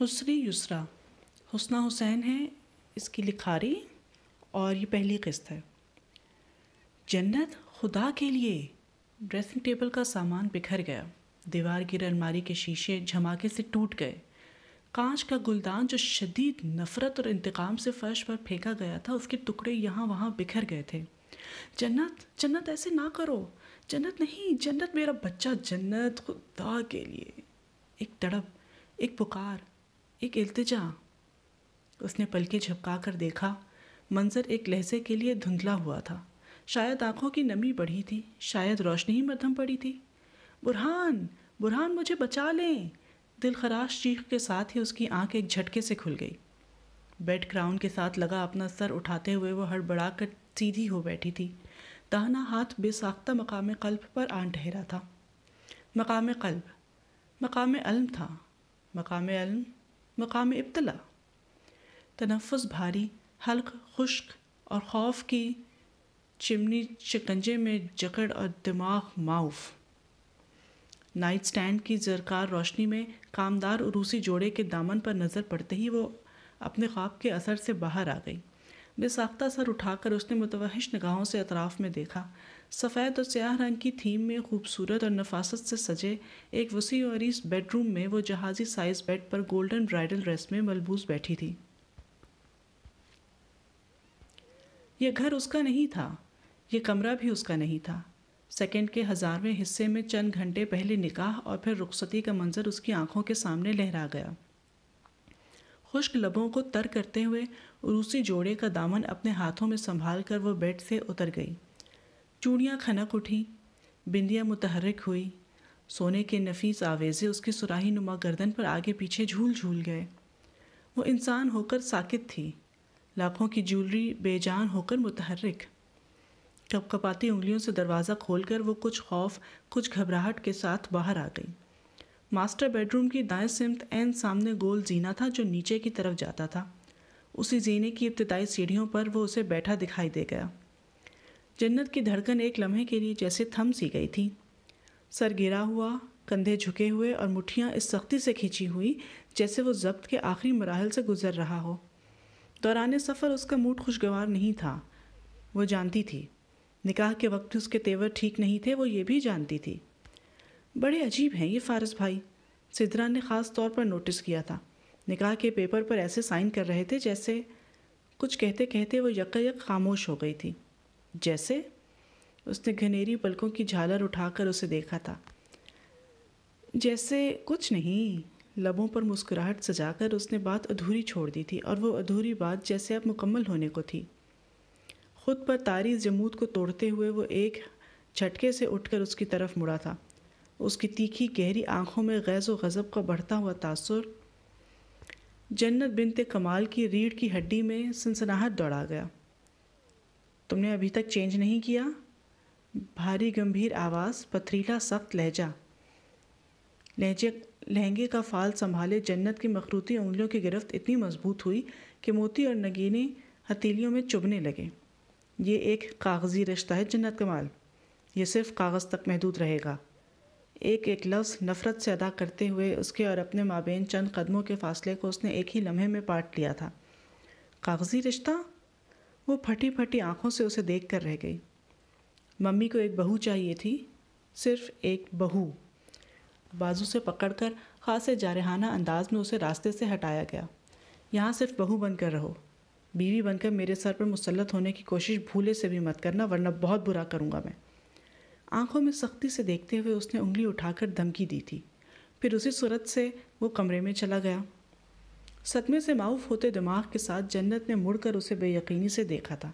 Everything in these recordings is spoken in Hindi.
हसरी युसरा हुसना हुसैन है इसकी लिखारी और ये पहली किस्त है जन्नत खुदा के लिए ड्रेसिंग टेबल का सामान बिखर गया दीवार की अलमारी के शीशे झमाके से टूट गए कांच का गुलदान जो शदीद नफ़रत और इंतकाम से फर्श पर फेंका गया था उसके टुकड़े यहाँ वहाँ बिखर गए थे जन्नत जन्नत ऐसे ना करो जन्नत नहीं जन्नत मेरा बच्चा जन्नत खुदा के लिए एक तड़प एक पुकार एक इल्तिजा उसने पलके झपका कर देखा मंज़र एक लहजे के लिए धुंधला हुआ था शायद आंखों की नमी बढ़ी थी शायद रोशनी ही मध्यम पड़ी थी बुरहान बुरहान मुझे बचा लें दिलखराश चीख के साथ ही उसकी आंख एक झटके से खुल गई बेड क्राउन के साथ लगा अपना सर उठाते हुए वह हड़बड़ा कर सीधी हो बैठी थी दाहना हाथ बेसाख्ता मकाम कल्ब पर आन ठहरा था मकाम कल्ब मकाम अलम था मकाम अलम मकाम इब्तला तनफ़ भारी हल्क खुश्क और खौफ की चिमनी शिकंजे में जकड़ और दिमाग माउफ नाइट स्टैंड की जरकार रोशनी में कामदार रूसी जोड़े के दामन पर नज़र पड़ते ही वो अपने ख्वाब के असर से बाहर आ गई बेसाख्ता सर उठाकर उसने मुतवहश निगाहों से अतराफ़ में देखा सफ़ेद और स्याह रंग की थीम में खूबसूरत और नफासत से सजे एक वसी और इस बेडरूम में वो जहाज़ी साइज़ बेड पर गोल्डन ब्राइडल ड्रेस में मलबूस बैठी थी यह घर उसका नहीं था यह कमरा भी उसका नहीं था सेकंड के हज़ारवें हिस्से में चंद घंटे पहले निकाह और फिर रुखसती का मंजर उसकी आंखों के सामने लहरा गया खुश्क लबों को तर करते हुए रूसी जोड़े का दामन अपने हाथों में संभाल कर वह बेड से उतर गई चूड़ियाँ खनक उठी बिंदियाँ मुतहरक हुई सोने के नफीस आवेज़े उसकी सुराही नुमा गर्दन पर आगे पीछे झूल झूल गए वो इंसान होकर साकित थी लाखों की ज्वेलरी बेजान होकर मुतहरक कपकपाती उंगलियों से दरवाज़ा खोलकर वो कुछ खौफ कुछ घबराहट के साथ बाहर आ गई मास्टर बेडरूम की दाएं सिमत एन सामने गोल जीना था जो नीचे की तरफ जाता था उसी जीने की इब्तदाई सीढ़ियों पर वो उसे बैठा दिखाई दे गया जन्नत की धड़कन एक लम्हे के लिए जैसे थम सी गई थी सर गिरा हुआ कंधे झुके हुए और मुठियाँ इस सख्ती से खींची हुई जैसे वो जब्त के आखिरी मराहल से गुजर रहा हो दौरान सफ़र उसका मूड खुशगवार नहीं था वो जानती थी निकाह के वक्त उसके तेवर ठीक नहीं थे वो ये भी जानती थी बड़े अजीब हैं ये फारस भाई सिद्रा ने ख़ास तौर पर नोटिस किया था निकाह के पेपर पर ऐसे साइन कर रहे थे जैसे कुछ कहते कहते वो यक यक खामोश हो गई थी जैसे उसने घनेरी पलकों की झालर उठाकर उसे देखा था जैसे कुछ नहीं लबों पर मुस्कुराहट सजाकर उसने बात अधूरी छोड़ दी थी और वो अधूरी बात जैसे अब मुकम्मल होने को थी खुद पर तारी जमूद को तोड़ते हुए वो एक झटके से उठकर उसकी तरफ मुड़ा था उसकी तीखी गहरी आंखों में गैज़ व गज़ब का बढ़ता हुआ तासर जन्नत बिनते कमाल की रीढ़ की हड्डी में सनसनाहट दौड़ा गया तुमने अभी तक चेंज नहीं किया भारी गंभीर आवाज़ पथरीला सख्त लहजा लहजे लहंगे का फाल संभाले जन्नत की मखरूती उंगलियों की गिरफ्त इतनी मजबूत हुई कि मोती और नगीने हथेलियों में चुभने लगे ये एक कागज़ी रिश्ता है जन्नत कमाल ये सिर्फ कागज़ तक महदूद रहेगा एक एक लफ्ज़ नफ़रत से अदा करते हुए उसके और अपने माबेन चंद कदमों के फासले को उसने एक ही लम्हे में पाट लिया था कागज़ी रिश्ता वो फटी फटी आँखों से उसे देख कर रह गई मम्मी को एक बहू चाहिए थी सिर्फ एक बहू बाजू से पकड़कर खासे जारहाना अंदाज में उसे रास्ते से हटाया गया यहाँ सिर्फ बहू बनकर रहो बीवी बनकर मेरे सर पर मुसलत होने की कोशिश भूले से भी मत करना वरना बहुत बुरा करूँगा मैं आंखों में सख्ती से देखते हुए उसने उंगली उठाकर धमकी दी थी फिर उसी सूरत से वो कमरे में चला गया सदमे से माऊफ होते दिमाग के साथ जन्नत ने मुड़कर उसे बेयकीनी से देखा था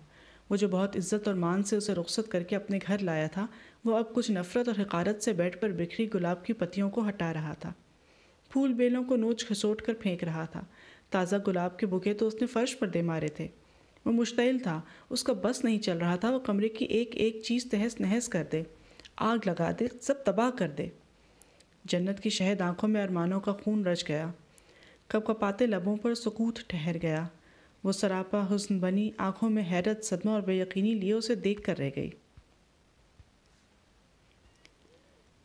वो जो बहुत इज्जत और मान से उसे रुखसत करके अपने घर लाया था वो अब कुछ नफरत और हकारत से बेड पर बिखरी गुलाब की पत्तियों को हटा रहा था फूल बेलों को नोच खसोट कर फेंक रहा था ताज़ा गुलाब के बुके तो उसने फर्श पर दे मारे थे वो मुश्तिल था उसका बस नहीं चल रहा था वो कमरे की एक एक चीज़ तहस नहस कर दे आग लगा दे सब तबाह कर दे जन्नत की शहद आंखों में अरमानों का खून रच गया कब कपाते लबों पर सुकूत ठहर गया वो सरापा हुस्न बनी आंखों में हैरत सदमा और बेयकीनी लिए उसे देख कर रह गई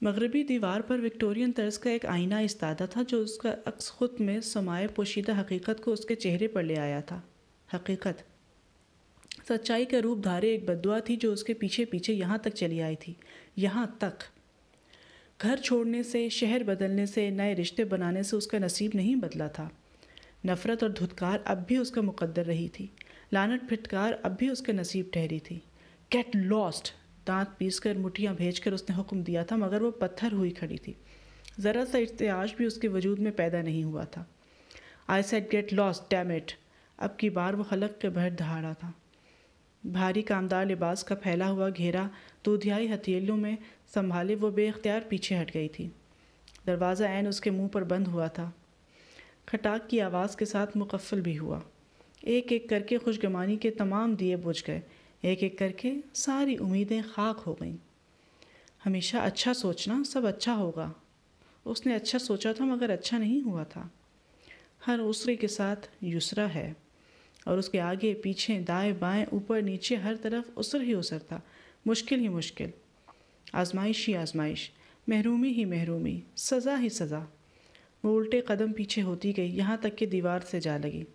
मगरबी दीवार पर विक्टोरियन तर्ज का एक आईना इस्तादा था जो उसका अक्स खुद में समाये पोशीदा हकीकत को उसके चेहरे पर ले आया था हकीकत सच्चाई का रूप धारे एक बदुआ थी जो उसके पीछे पीछे यहाँ तक चली आई थी यहाँ तक घर छोड़ने से शहर बदलने से नए रिश्ते बनाने से उसका नसीब नहीं बदला था नफ़रत और धुतकार अब भी उसका मुकद्दर रही थी लानत फिटकार अब भी उसके नसीब ठहरी थी कैट लॉस्ट दांत पीस कर मुठियाँ भेज कर उसने हुक्म दिया था मगर वो पत्थर हुई खड़ी थी ज़रा सा इश्तआश भी उसके वजूद में पैदा नहीं हुआ था I said get lost dammit अब की बार वो हलक के बहर दहाड़ा था भारी कामदार लिबास का फैला हुआ घेरा तो दूधियाई हथेलियों में संभाले वो बेख्तियार पीछे हट गई थी दरवाज़ा एन उसके मुंह पर बंद हुआ था खटाक की आवाज़ के साथ मुकफ़ल भी हुआ एक एक करके खुशगमानी के तमाम दिए बुझ गए एक एक करके सारी उम्मीदें खाक हो गईं हमेशा अच्छा सोचना सब अच्छा होगा उसने अच्छा सोचा था मगर अच्छा नहीं हुआ था हर उसरे के साथ युसरा है और उसके आगे पीछे दाएं बाएं ऊपर नीचे हर तरफ उसर ही उसर था मुश्किल ही मुश्किल आजमाइश ही आजमाइश महरूमी ही महरूमी सज़ा ही सज़ा वो उल्टे कदम पीछे होती गई यहाँ तक कि दीवार से जा लगी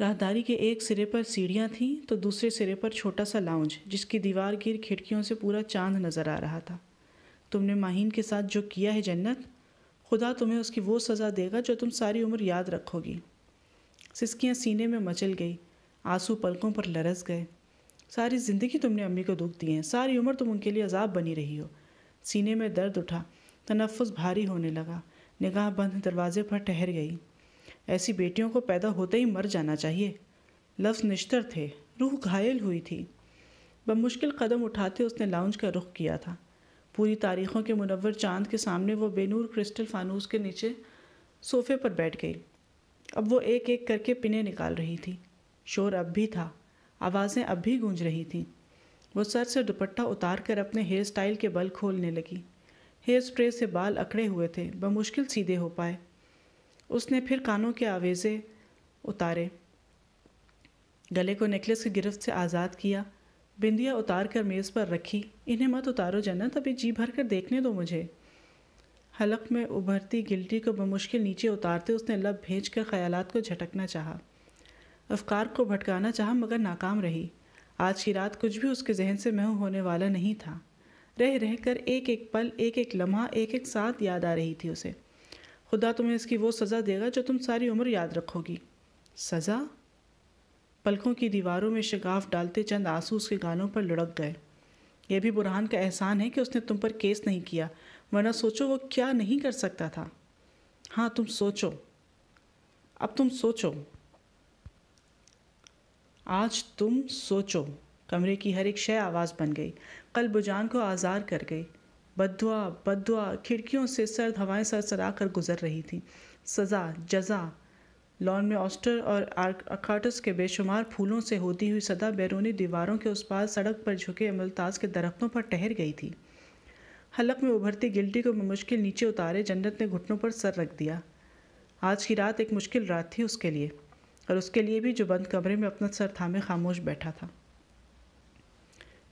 राहदारी के एक सिरे पर सीढ़ियाँ थीं तो दूसरे सिरे पर छोटा सा लाउंज जिसकी दीवार गिर खिड़कियों से पूरा चांद नज़र आ रहा था तुमने माहीन के साथ जो किया है जन्नत खुदा तुम्हें उसकी वो सज़ा देगा जो तुम सारी उम्र याद रखोगी सिसकियाँ सीने में मचल गई आंसू पलकों पर लरस गए सारी ज़िंदगी तुमने अम्मी को दुख दिए हैं सारी उम्र तुम उनके लिए अजाब बनी रही हो सीने में दर्द उठा तनफ़ भारी होने लगा निगाह बंद दरवाजे पर ठहर गई ऐसी बेटियों को पैदा होते ही मर जाना चाहिए लफ्ज़ निश्तर थे रूह घायल हुई थी बमुश्किल कदम उठाते उसने लाउंज का रुख किया था पूरी तारीखों के मुनवर चांद के सामने वो बेनूर क्रिस्टल फानूस के नीचे सोफे पर बैठ गई अब वो एक एक करके पिने निकाल रही थी शोर अब भी था आवाज़ें अब भी गूंज रही थीं वो सर से दुपट्टा उतार कर अपने हेयर स्टाइल के बल खोलने लगी हेयर स्प्रे से बाल अकड़े हुए थे बमुश्किल सीधे हो पाए उसने फिर कानों के आवेज़े उतारे गले को नेकलेस की गिरफ्त से आज़ाद किया बिंदिया उतार कर मेज़ पर रखी इन्हें मत उतारो जन्नत अभी जी भर कर देखने दो मुझे हलक में उभरती गिल्टी को बमुश्किल नीचे उतारते उसने लब भेज कर ख्यालात को झटकना चाहा अफकार को भटकाना चाहा मगर नाकाम रही आज की रात कुछ भी उसके जहन से महू होने वाला नहीं था रह रह कर एक एक पल एक एक लम्हा एक एक साथ याद आ रही थी उसे खुदा तुम्हें इसकी वो सज़ा देगा जो तुम सारी उम्र याद रखोगी सज़ा पलकों की दीवारों में शिकाफ डालते चंद आंसू उसके गालों पर लुढ़क गए यह भी बुरहान का एहसान है कि उसने तुम पर केस नहीं किया वरना सोचो वो क्या नहीं कर सकता था हाँ तुम सोचो अब तुम सोचो आज तुम सोचो कमरे की हर एक शय आवाज़ बन गई कल बुजान को आज़ार कर गई बदुआ बदुआ खिड़कियों से सर्द हवाएं सरसरा कर गुजर रही थीं सज़ा जजा लॉन में ऑस्टर और अखाटस के बेशुमार फूलों से होती हुई सदा बैरूनी दीवारों के उस पार सड़क पर झुके अमलताज के दरख्तों पर ठहर गई थी हलक में उभरती गिल्टी को मुश्किल नीचे उतारे जन्नत ने घुटनों पर सर रख दिया आज की रात एक मुश्किल रात थी उसके लिए और उसके लिए भी जो बंद कमरे में अपना सर थामे खामोश बैठा था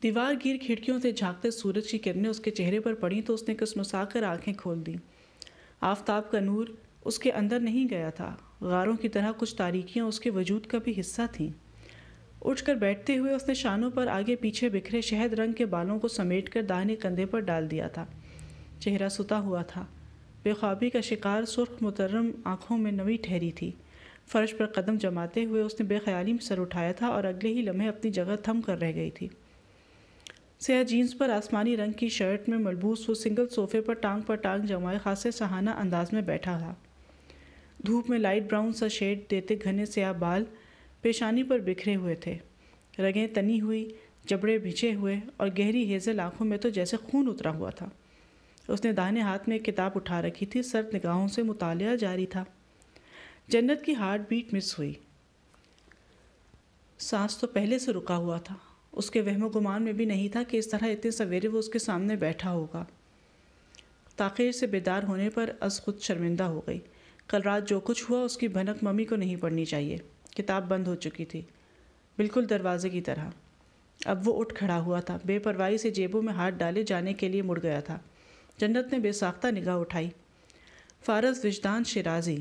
दीवार गिर खिड़कियों से झांकते सूरज की किरणें उसके चेहरे पर पड़ी तो उसने कर आंखें खोल दी आफताब का नूर उसके अंदर नहीं गया था गारों की तरह कुछ तारीखियाँ उसके वजूद का भी हिस्सा थीं उठकर बैठते हुए उसने शानों पर आगे पीछे बिखरे शहद रंग के बालों को कर दाहिने कंधे पर डाल दिया था चेहरा सुता हुआ था बेख्वाबी का शिकार सुर्ख मुतरम आँखों में नवी ठहरी थी फर्श पर कदम जमाते हुए उसने बेख्याली में सर उठाया था और अगले ही लम्हे अपनी जगह थम कर रह गई थी सयाह जीन्स पर आसमानी रंग की शर्ट में मलबूस वो सिंगल सोफे पर टांग पर टांग जमाए खासे सहाना अंदाज में बैठा था धूप में लाइट ब्राउन सा शेड देते घने सयाह बाल पेशानी पर बिखरे हुए थे रगें तनी हुई जबड़े भिछे हुए और गहरी हेजल आंखों में तो जैसे खून उतरा हुआ था उसने दाहिने हाथ में एक किताब उठा रखी थी सर्द निगाहों से मुताल जारी था जन्नत की हार्ट बीट मिस हुई सांस तो पहले से रुका हुआ था उसके वहमो गुमान में भी नहीं था कि इस तरह इतने सवेरे वो उसके सामने बैठा होगा ताखिर से बेदार होने पर अस खुद शर्मिंदा हो गई कल रात जो कुछ हुआ उसकी भनक मम्मी को नहीं पढ़नी चाहिए किताब बंद हो चुकी थी बिल्कुल दरवाजे की तरह अब वो उठ खड़ा हुआ था बेपरवाही से जेबों में हाथ डाले जाने के लिए मुड़ गया था जन्नत ने बेसाख्ता निगाह उठाई फारस विजदान शराजी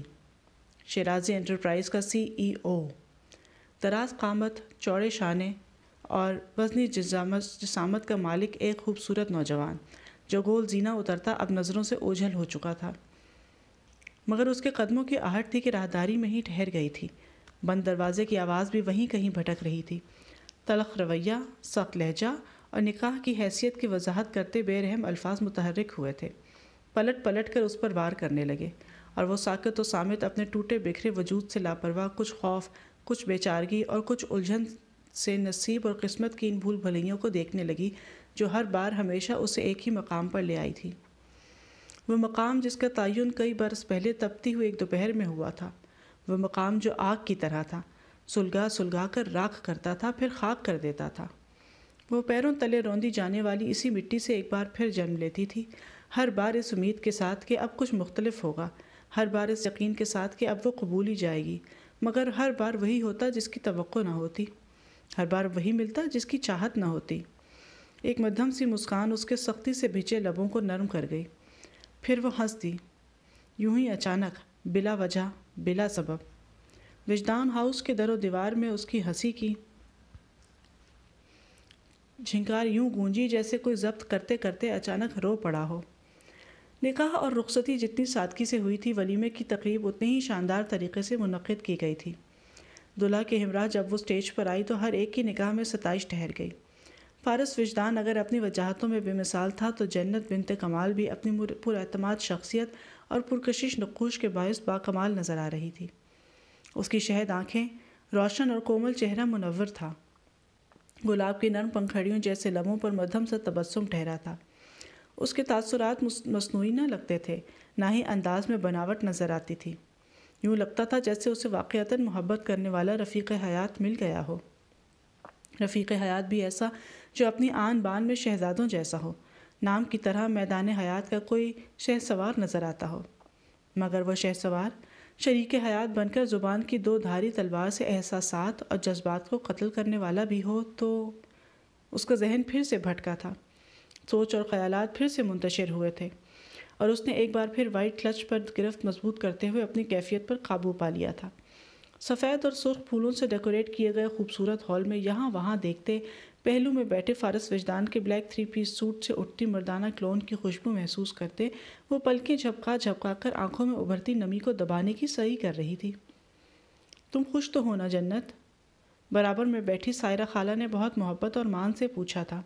शराजी एंटरप्राइज का सीईओ e दराज कामत चौड़े शाने और वजनी जिसामत का मालिक एक खूबसूरत नौजवान जो गोल जीना उतरता अब नज़रों से ओझल हो चुका था मगर उसके कदमों की आहट थी कि राहदारी में ही ठहर गई थी बंद दरवाजे की आवाज़ भी वहीं कहीं भटक रही थी तलख रवैया सख्त लहजा और निकाह की हैसियत की वजाहत करते बेरहम अल्फाज मुतहरक हुए थे पलट पलट कर उस पर वार करने लगे और वो साकत तो सामित अपने टूटे बिखरे वजूद से लापरवाह कुछ खौफ कुछ बेचारगी और कुछ उलझन से नसीब और किस्मत की इन भूल भलियों को देखने लगी जो हर बार हमेशा उसे एक ही मकाम पर ले आई थी वह मकाम जिसका तयन कई बरस पहले तपती हुई एक दोपहर में हुआ था वह मकाम जो आग की तरह था सुलगा सुलगा कर राख करता था फिर खाक कर देता था वो पैरों तले रौंदी जाने वाली इसी मिट्टी से एक बार फिर जन्म लेती थी हर बार इस उम्मीद के साथ कि अब कुछ मुख्तलिफ होगा हर बार इस यकीन के साथ कि अब वो कबूल ही जाएगी मगर हर बार वही होता जिसकी तो ना होती हर बार वही मिलता जिसकी चाहत ना होती एक मध्यम सी मुस्कान उसके सख्ती से भिंचे लबों को नरम कर गई फिर वो हंस दी यूं ही अचानक बिला वजह बिला सबब विजदान हाउस के दर दीवार में उसकी हंसी की झिंकार यूं गूंजी जैसे कोई जब्त करते करते अचानक रो पड़ा हो निकाह और रुखसती जितनी सादगी से हुई थी वलीमे की तकरीब उतनी ही शानदार तरीके से मुनद की गई थी दुल्हा के हमराह जब वो स्टेज पर आई तो हर एक की निकाह में सताइश ठहर गई फारस विजदान अगर अपनी वजाहतों में बेमिसाल था तो जन्नत बिनते कमाल भी अपनी पुरमाद शख्सियत और पुरकशिश नक्ूश के बायस बाकमाल नज़र आ रही थी उसकी शहद आँखें रोशन और कोमल चेहरा मुनवर था गुलाब की नरम पंखड़ियों जैसे लम्हों पर मध्यम सा तबसम ठहरा था उसके तासरात मसनू न लगते थे ना ही अंदाज में बनावट नज़र आती थी यूँ लगता था जैसे उसे वाक़ता मोहब्बत करने वाला रफ़ीक हयात मिल गया हो रफ़ीक हयात भी ऐसा जो अपनी आन बान में शहजादों जैसा हो नाम की तरह मैदान हयात का कोई शहसवार नज़र आता हो मगर वह शहसवार शरीक हयात बनकर ज़ुबान की दो धारी तलवार से एहसास और जज्बात को कत्ल करने वाला भी हो तो उसका जहन फिर से भटका था सोच और ख्याल फिर से मुंतशिर हुए थे और उसने एक बार फिर वाइट क्लच पर गिरफ्त मजबूत करते हुए अपनी कैफियत पर काबू पा लिया था सफ़ेद और सुर्ख फूलों से डेकोरेट किए गए खूबसूरत हॉल में यहाँ वहाँ देखते पहलू में बैठे फारस वजदान के ब्लैक थ्री पीस सूट से उठती मर्दाना क्लोन की खुशबू महसूस करते वो पलकें झपका झपका कर आंखों में उभरती नमी को दबाने की सही कर रही थी तुम खुश तो हो ना जन्नत बराबर में बैठी सायरा खाला ने बहुत मोहब्बत और मान से पूछा था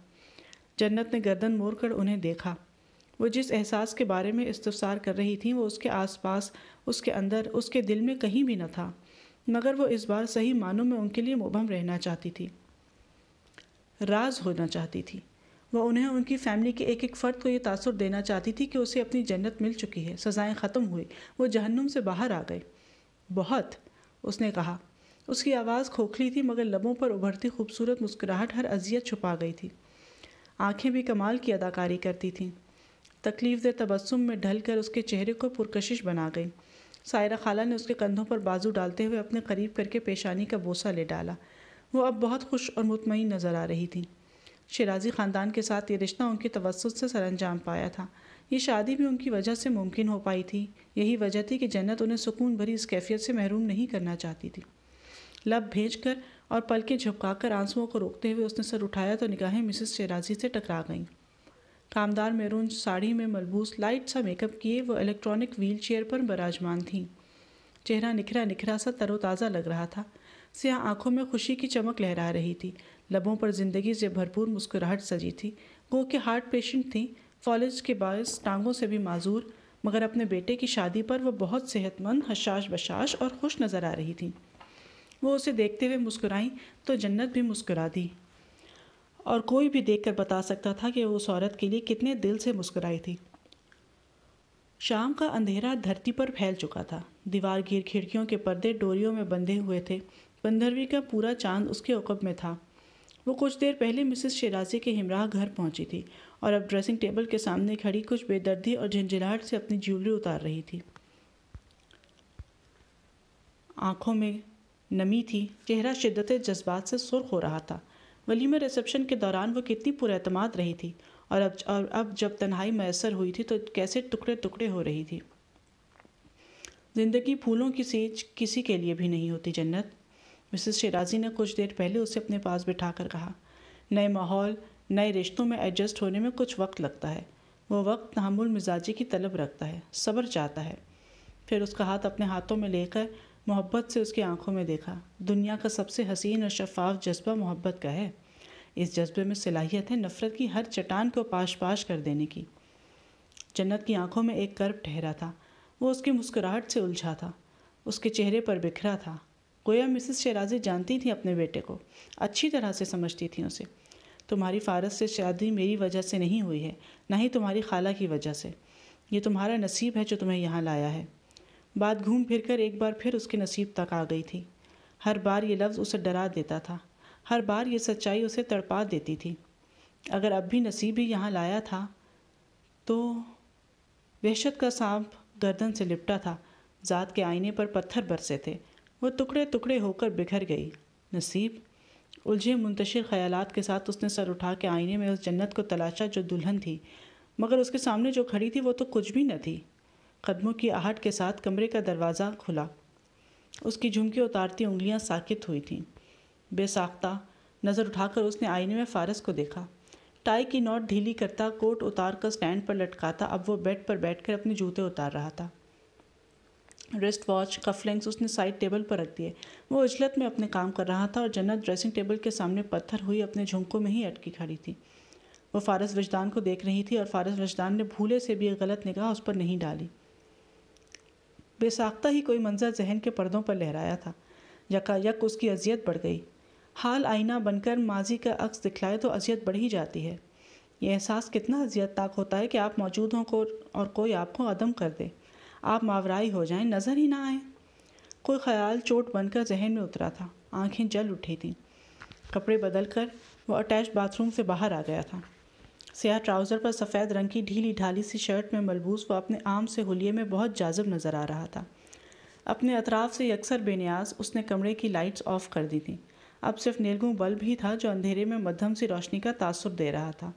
जन्नत ने गर्दन मोड़ कर उन्हें देखा वो जिस एहसास के बारे में इस्तफसार कर रही थी वो उसके आसपास उसके अंदर उसके दिल में कहीं भी न था मगर वो इस बार सही मानों में उनके लिए मुबम रहना चाहती थी राज होना चाहती थी वह उन्हें उनकी फैमिली के एक एक फ़र्द को ये तासर देना चाहती थी कि उसे अपनी जन्नत मिल चुकी है सज़ाएं ख़त्म हुई वो जहन्नुम से बाहर आ गए बहुत उसने कहा उसकी आवाज़ खोखली थी मगर लबों पर उभरती खूबसूरत मुस्कुराहट हर अजियत छुपा गई थी आंखें भी कमाल की अदाकारी करती थीं तकलीफ दे तबसम में ढल कर उसके चेहरे को पुरकशिश बना गई सायरा खाला ने उसके कंधों पर बाजू डालते हुए अपने करीब करके पेशानी का बोसा ले डाला वो अब बहुत खुश और मुतमिन नज़र आ रही थी शराजी ख़ानदान के साथ ये रिश्ता उनके तवसत से सरंजाम पाया था ये शादी भी उनकी वजह से मुमकिन हो पाई थी यही वजह थी कि जन्नत उन्हें सुकून भरी इस कैफियत से महरूम नहीं करना चाहती थी लब भेज कर और पल के झपकाकर आंसुओं को रोकते हुए उसने सर उठाया तो निगाहें मिसेस शेराजी से टकरा गईं कामदार मेरून साड़ी में मलबूस लाइट सा मेकअप किए वो इलेक्ट्रॉनिक व्हील चेयर पर बराजमान थी चेहरा निखरा निखरा सा तरोताज़ा लग रहा था सिया आंखों में खुशी की चमक लहरा रही थी लबों पर जिंदगी से भरपूर मुस्कुराहट सजी थी गो के हार्ट पेशेंट थी कॉलेज के बायस टांगों से भी माजूर मगर अपने बेटे की शादी पर वह बहुत सेहतमंद हशाश बशाश और खुश नज़र आ रही थी वो उसे देखते हुए मुस्कुराई तो जन्नत भी मुस्कुरा दी और कोई भी देखकर बता सकता था कि वो उस औरत के लिए कितने दिल से मुस्कुराई थी शाम का अंधेरा धरती पर फैल चुका था दीवार गिर खिड़कियों के पर्दे डोरियों में बंधे हुए थे पंद्रहवीं का पूरा चांद उसके अकब में था वो कुछ देर पहले मिसेस शेराजी के हमराह घर पहुंची थी और अब ड्रेसिंग टेबल के सामने खड़ी कुछ बेदर्दी और झंझलाहट से अपनी ज्वेलरी उतार रही थी आंखों में नमी थी चेहरा शिद्दत जज्बात से सुर्ख हो रहा था वलीमा रिसेप्शन के दौरान वो कितनी पुरमाद रही थी और अब और अब जब तन्हाई मैसर हुई थी तो कैसे टुकड़े टुकड़े हो रही थी जिंदगी फूलों की सेज किसी के लिए भी नहीं होती जन्नत मिसेस शेराजी ने कुछ देर पहले उसे अपने पास बिठा कर कहा नए माहौल नए रिश्तों में एडजस्ट होने में कुछ वक्त लगता है वो वक्त तहमुल मिजाजी की तलब रखता है सब्र चाहता है फिर उसका हाथ अपने हाथों में लेकर मोहब्बत से उसकी आंखों में देखा दुनिया का सबसे हसीन और शफाफ जज्बा मोहब्बत का है इस जज्बे में सलाहियत है नफ़रत की हर चट्टान को पाश पाश कर देने की जन्नत की आंखों में एक कर्व ठहरा था वो उसकी मुस्कुराहट से उलझा था उसके चेहरे पर बिखरा था गोया मिसेस शराजी जानती थी अपने बेटे को अच्छी तरह से समझती थी उसे तुम्हारी फारस से शादी मेरी वजह से नहीं हुई है ना ही तुम्हारी खाला की वजह से ये तुम्हारा नसीब है जो तुम्हें यहाँ लाया है बात घूम फिर कर एक बार फिर उसके नसीब तक आ गई थी हर बार ये लफ्ज़ उसे डरा देता था हर बार ये सच्चाई उसे तड़पा देती थी अगर अब भी नसीब ही यहाँ लाया था तो वहशत का सांप गर्दन से लिपटा था ज़ात के आईने पर पत्थर बरसे थे वो टुकड़े टुकड़े होकर बिखर गई नसीब उलझे मुंतशिर ख्यालात के साथ उसने सर उठा के आईने में उस जन्नत को तलाशा जो दुल्हन थी मगर उसके सामने जो खड़ी थी वो तो कुछ भी न थी कदमों की आहट के साथ कमरे का दरवाज़ा खुला उसकी झुमकी उतारती उंगलियां साकित हुई थीं बेसाख्ता नज़र उठाकर उसने आईने में फारस को देखा टाई की नोट ढीली करता कोट उतार कर स्टैंड पर लटकाता अब वो बेड पर बैठकर अपने जूते उतार रहा था रिस्ट वॉच कफलिंग्स उसने साइड टेबल पर रख दिए वो उजलत में अपने काम कर रहा था और जन्नत ड्रेसिंग टेबल के सामने पत्थर हुई अपने झुमकों में ही अटकी खड़ी थी वो फारस वजदान को देख रही थी और फारस वजदान ने भूले से भी गलत निगाह उस पर नहीं डाली बेसाख्ता ही कोई मंजर जहन के पर्दों पर लहराया था यकायक उसकी अजियत बढ़ गई हाल आईना बनकर माजी का अक्स दिखलाए तो अजियत बढ़ ही जाती है यह एहसास कितना अजियत ताक होता है कि आप मौजूद हों को और कोई आपको अदम कर दे आप मावराई हो जाएं नज़र ही ना आए कोई ख्याल चोट बनकर जहन में उतरा था आंखें जल उठी थीं कपड़े बदल कर वह अटैच बाथरूम से बाहर आ गया था स्याह ट्राउज़र पर सफ़ेद रंग की ढीली ढाली सी शर्ट में मलबूस वह अपने आम से होलिए में बहुत जाजब नज़र आ रहा था अपने अतराफ़ से अक्सर बेनियाज उसने कमरे की लाइट्स ऑफ कर दी थी अब सिर्फ नीलगू बल्ब ही था जो अंधेरे में मध्यम सी रोशनी का तासर दे रहा था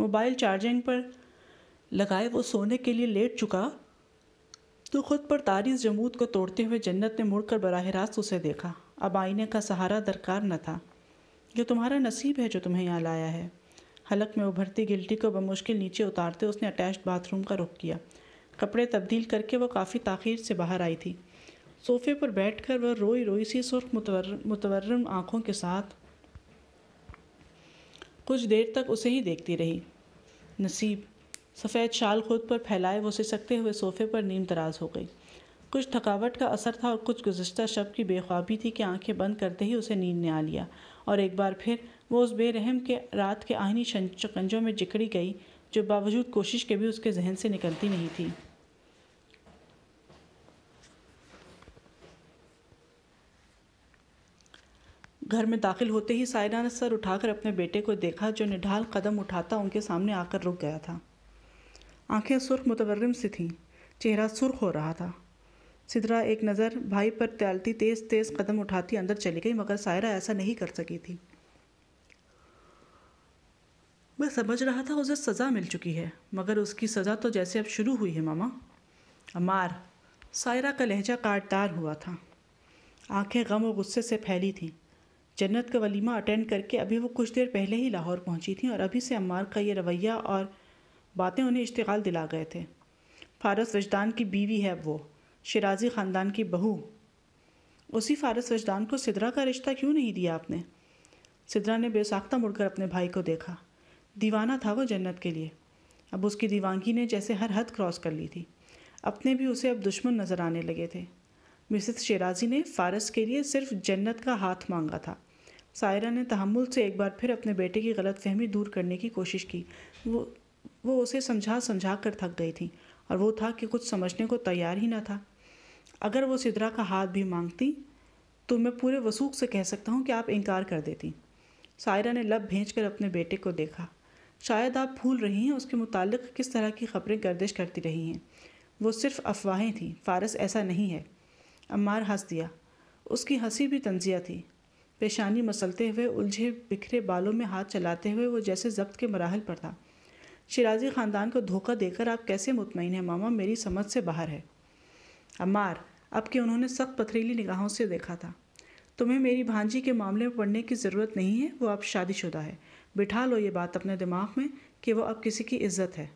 मोबाइल चार्जिंग पर लगाए वो सोने के लिए लेट चुका तो खुद पर तारीस जमूद को तोड़ते हुए जन्नत ने मुड़कर बरह रास्त उसे देखा अब आईने का सहारा दरकार न था जो तुम्हारा नसीब है जो तुम्हें यहाँ लाया है हलक में उभरती गिल्टी को बमुश्किल नीचे उतारते उसने अटैच बाथरूम का रुख किया कपड़े तब्दील करके वह काफ़ी ताखिर से बाहर आई थी सोफे पर बैठकर वह रोई रोई सी सुर्ख मुतवर मुतवर्रम आँखों के साथ कुछ देर तक उसे ही देखती रही नसीब सफ़ेद शाल खुद पर फैलाए वो सिसकते हुए सोफे पर नीम दराज हो गई कुछ थकावट का असर था और कुछ गुजशत शब की बेख्वाबी थी कि आंखें बंद करते ही उसे नींद ने आ लिया और एक बार फिर वो उस बेरहम के रात के आहनी शकंजों में जिकड़ी गई जो बावजूद कोशिश के भी उसके जहन से निकलती नहीं थी घर में दाखिल होते ही सायरा ने सर उठाकर अपने बेटे को देखा जो निढाल कदम उठाता उनके सामने आकर रुक गया था आंखें सुर्ख मुतवर्रम सी थीं चेहरा सुर्ख हो रहा था सिदरा एक नज़र भाई पर त्यालती तेज़ तेज़ कदम उठाती अंदर चली गई मगर सायरा ऐसा नहीं कर सकी थी मैं समझ रहा था उसे सज़ा मिल चुकी है मगर उसकी सज़ा तो जैसे अब शुरू हुई है मामा अमार सायरा का लहजा काटदार हुआ था आंखें गम और गुस्से से फैली थीं जन्नत का वलीमा अटेंड करके अभी वो कुछ देर पहले ही लाहौर पहुंची थी और अभी से अम्मार का ये रवैया और बातें उन्हें इश्तगाल दिला गए थे फारस वजदान की बीवी है वो शराजी ख़ानदान की बहू उसी फारस वजदान को सिदरा का रिश्ता क्यों नहीं दिया आपने सिदरा ने बेसाख्ता मुड़कर अपने भाई को देखा दीवाना था वो जन्नत के लिए अब उसकी दीवानगी ने जैसे हर हद क्रॉस कर ली थी अपने भी उसे अब दुश्मन नज़र आने लगे थे मिसिस शेराजी ने फारस के लिए सिर्फ जन्नत का हाथ मांगा था सायरा ने तहमुल से एक बार फिर अपने बेटे की गलत फहमी दूर करने की कोशिश की वो वो उसे समझा समझा कर थक गई थी और वो था कि कुछ समझने को तैयार ही ना था अगर वो सिद्रा का हाथ भी मांगती तो मैं पूरे वसूख से कह सकता हूँ कि आप इनकार कर देती सायरा ने लब भेज कर अपने बेटे को देखा शायद आप भूल रही हैं उसके मुतालिक किस तरह की खबरें गर्दिश करती रही हैं वो सिर्फ अफवाहें थीं फारस ऐसा नहीं है अम्मार हंस दिया उसकी हंसी भी तंजिया थी पेशानी मसलते हुए उलझे बिखरे बालों में हाथ चलाते हुए वो जैसे जब्त के मराहल पर था शिराजी ख़ानदान को धोखा देकर आप कैसे मुतमिन हैं मामा मेरी समझ से बाहर है अम्मार अब कि उन्होंने सख्त पथरीली निगाहों से देखा था तुम्हें मेरी भांजी के मामले में पढ़ने की ज़रूरत नहीं है वो अब शादीशुदा है बिठा लो ये बात अपने दिमाग में कि वो अब किसी की इज्जत है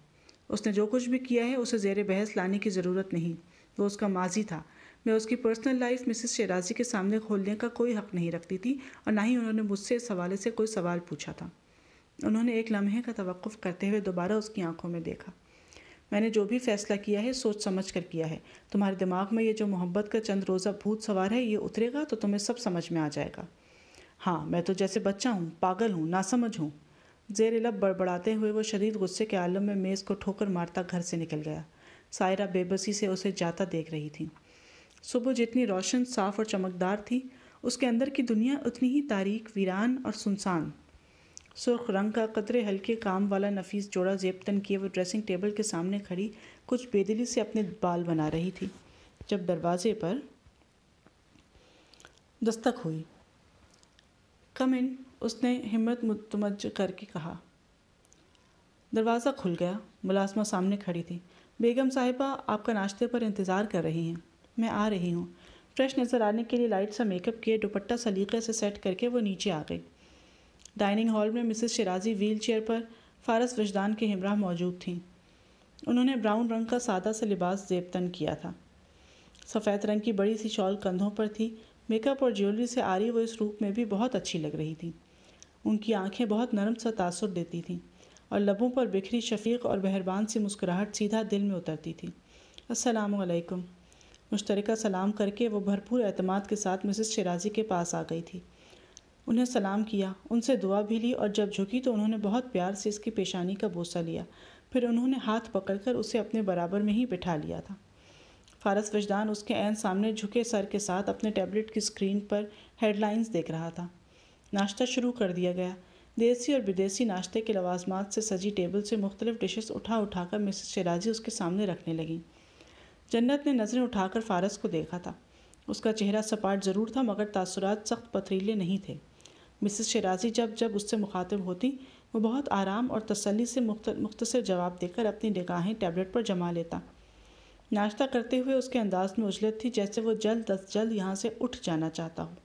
उसने जो कुछ भी किया है उसे जेर बहस लाने की ज़रूरत नहीं वो उसका माजी था मैं उसकी पर्सनल लाइफ मिसेस शेराजी के सामने खोलने का कोई हक नहीं रखती थी और ना ही उन्होंने मुझसे इस हवाले से कोई सवाल पूछा था उन्होंने एक लम्हे का तवक़ करते हुए दोबारा उसकी आंखों में देखा मैंने जो भी फैसला किया है सोच समझ कर किया है तुम्हारे दिमाग में ये जो मोहब्बत का चंद रोज़ा भूत सवार है ये उतरेगा तो तुम्हें सब समझ में आ जाएगा हाँ मैं तो जैसे बच्चा हूँ पागल हूँ नासमझ हूँ जेर लब बड़बड़ाते हुए वो शरीर गुस्से के आलम में मेज़ को ठोकर मारता घर से निकल गया सायरा बेबसी से उसे जाता देख रही थी सुबह जितनी रोशन साफ और चमकदार थी उसके अंदर की दुनिया उतनी ही तारीख वीरान और सुनसान सुर्ख रंग का कतरे हल्के काम वाला नफीस जोड़ा जेब तन किए वो ड्रेसिंग टेबल के सामने खड़ी कुछ बेदिली से अपने बाल बना रही थी जब दरवाजे पर दस्तक हुई कम इन उसने हिम्मत मुतमज करके कहा दरवाज़ा खुल गया मुलाजमा सामने खड़ी थी बेगम साहिबा आपका नाश्ते पर इंतज़ार कर रही हैं मैं आ रही हूँ फ्रेश नज़र आने के लिए लाइट सा मेकअप किए दुपट्टा सलीके से सेट करके वो नीचे आ गई डाइनिंग हॉल में मिसेस शराजी व्हील चेयर पर फारस वजदान के हमराह मौजूद थीं उन्होंने ब्राउन रंग का सादा सा लिबास जेबतन किया था सफ़ेद रंग की बड़ी सी शॉल कंधों पर थी मेकअप और ज्वेलरी से आ रही वो इस रूप में भी बहुत अच्छी लग रही थी उनकी आंखें बहुत नरम सा तासर देती थीं और लबों पर बिखरी शफीक और मेहरबान सी मुस्कुराहट सीधा दिल में उतरती थी असलकुम मुश्तरक सलाम करके वो भरपूर अतमाद के साथ मिसेस शराजी के पास आ गई थी उन्हें सलाम किया उनसे दुआ भी ली और जब झुकी तो उन्होंने बहुत प्यार से इसकी पेशानी का बोसा लिया फिर उन्होंने हाथ पकड़कर उसे अपने बराबर में ही बिठा लिया था फारस वजदान उसके एन सामने झुके सर के साथ अपने टैबलेट की स्क्रीन पर हेडलाइंस देख रहा था नाश्ता शुरू कर दिया गया देसी और विदेशी नाश्ते के लवाजमात से सजी टेबल से मुख्तलिफ डिशेस उठा उठा कर मिसेस शराजी उसके सामने रखने लगीं जन्नत ने नज़रें उठाकर फारस को देखा था उसका चेहरा सपाट ज़रूर था मगर तासुरात सख्त पथरीले नहीं थे मिसिस शराजी जब जब उससे मुखातब होती वो बहुत आराम और तसल्ली से मुख्तर जवाब देकर अपनी निगाहें टैबलेट पर जमा लेता नाश्ता करते हुए उसके अंदाज में उजलत थी जैसे वो जल्द अज जल्द यहाँ से उठ जाना चाहता हो